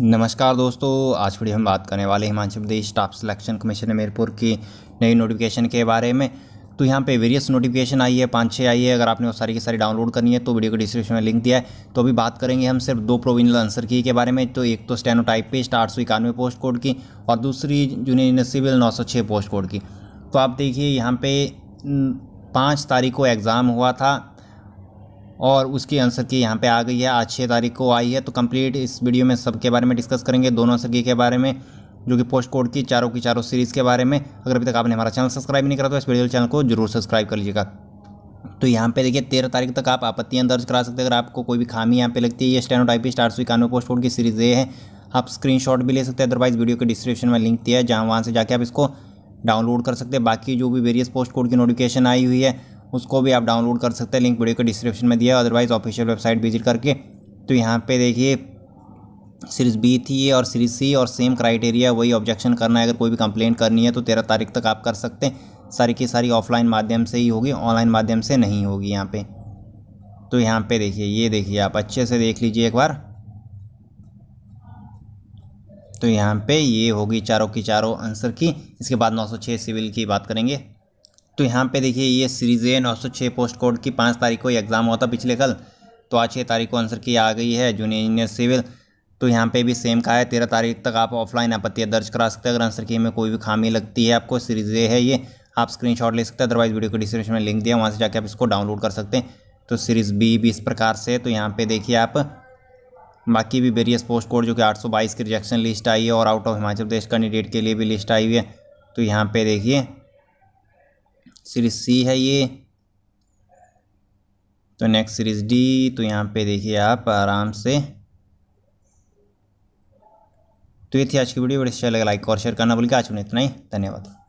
नमस्कार दोस्तों आज वीडियो हम बात करने वाले Himachal Pradesh staff selection commission Hamirpur की नई नोटिफिकेशन के बारे में तो यहाँ पे वेरियस नोटिफिकेशन आई है पाँच छः आई है अगर आपने वो सारी की सारी डाउनलोड करनी है तो वीडियो को डिस्क्रिप्शन में लिंक दिया है तो अभी बात करेंगे हम सिर्फ दो प्रोविजनल आंसर की के बारे में तो एक तो स्टेनोटाइप टाइप पेस्ट आठ सौ इक्यानवे पोस्ट कोड की और दूसरी जूनियन सिविल नौ सौ छः पोस्ट कोड की तो आप देखिए यहाँ पे पाँच तारीख को एग्ज़ाम हुआ था और उसकी आंसर की यहाँ पे आ गई है आज छः तारीख को आई है तो कंप्लीट इस वीडियो में सबके बारे में डिस्कस करेंगे दोनों आंसर की के बारे में जो कि पोस्ट कोड की चारों की चारों सीरीज़ के बारे में अगर अभी तक आपने हमारा चैनल सब्सक्राइब नहीं करा तो इस वीडियो चैनल को जरूर सब्सक्राइब कर लीजिएगा तो यहाँ पे देखिए तेरह तारीख तक आप आपत्तियाँ दर्ज करा सकते हैं अगर आपको कोई भी खामी यहाँ पे लगती है ये स्टेनोटाइपिस्ट आठ सौ इक्यानवे पोस्ट कोड की सीरीज़ ये है आप स्क्रीनशॉट भी ले सकते हैं अदरवाइज वीडियो के डिस्क्रिप्शन में लिंक दिया है जहाँ वहाँ से जाके आप इसको डाउनलोड कर सकते हैं बाकी जो भी वेरियस पोस्ट कोड की नोटिफिकेशन आई हुई है उसको भी आप डाउनलोड कर सकते हैं लिंक वीडियो के डिस्क्रिप्शन में दिया है अदरवाइज़ ऑफिशियल वेबसाइट विजिट करके तो यहाँ पे देखिए सीरीज़ बी थी और सीरीज़ सी और सेम क्राइटेरिया वही ऑब्जेक्शन करना है अगर कोई भी कंप्लेंट करनी है तो तेरह तारीख तक आप कर सकते हैं सारी की सारी ऑफलाइन माध्यम से ही होगी ऑनलाइन माध्यम से नहीं होगी यहाँ पे तो यहाँ पे देखिए ये देखिए आप अच्छे से देख लीजिए एक बार तो यहाँ पे ये होगी चारों की चारों आंसर की इसके बाद 906 सिविल की बात करेंगे तो यहाँ पे देखिए ये सीरीज़ ए नौ सौ छः पोस्ट कोड की पाँच तारीख को एग्ज़ाम हुआ था पिछले कल तो आज छः तारीख को आंसर की आ गई है जूनियर इंजीनियर सिविल तो यहाँ पे भी सेम कहा है तेरह तारीख तक आप ऑफलाइन आपत्तियाँ दर्ज करा सकते हैं अगर आंसर की में कोई भी खामी लगती है आपको सीरीज़ ए है ये आप स्क्रीन ले सकते हैं अदरवाइज वीडियो को डिस्क्रिप्शन में लिंक दिया वहाँ से जाके आप इसको डाउनलोड कर सकते हैं तो सीरीज़ बी भी इस प्रकार से तो यहाँ पे देखिए आप बाकी भी वेरियस पोस्ट कोड जो कि 822 की रिजेक्शन लिस्ट आई है और out of Himachal Pradesh candidate के लिए भी लिस्ट आई हुई है तो यहाँ पे देखिए सीरीज सी है ये तो नेक्स्ट सीरीज डी तो यहाँ पे देखिए आप आराम से तो ये थी आज की वीडियो बड़ी अच्छा लगा लाइक और शेयर करना बोल के आज उन्हें इतना ही धन्यवाद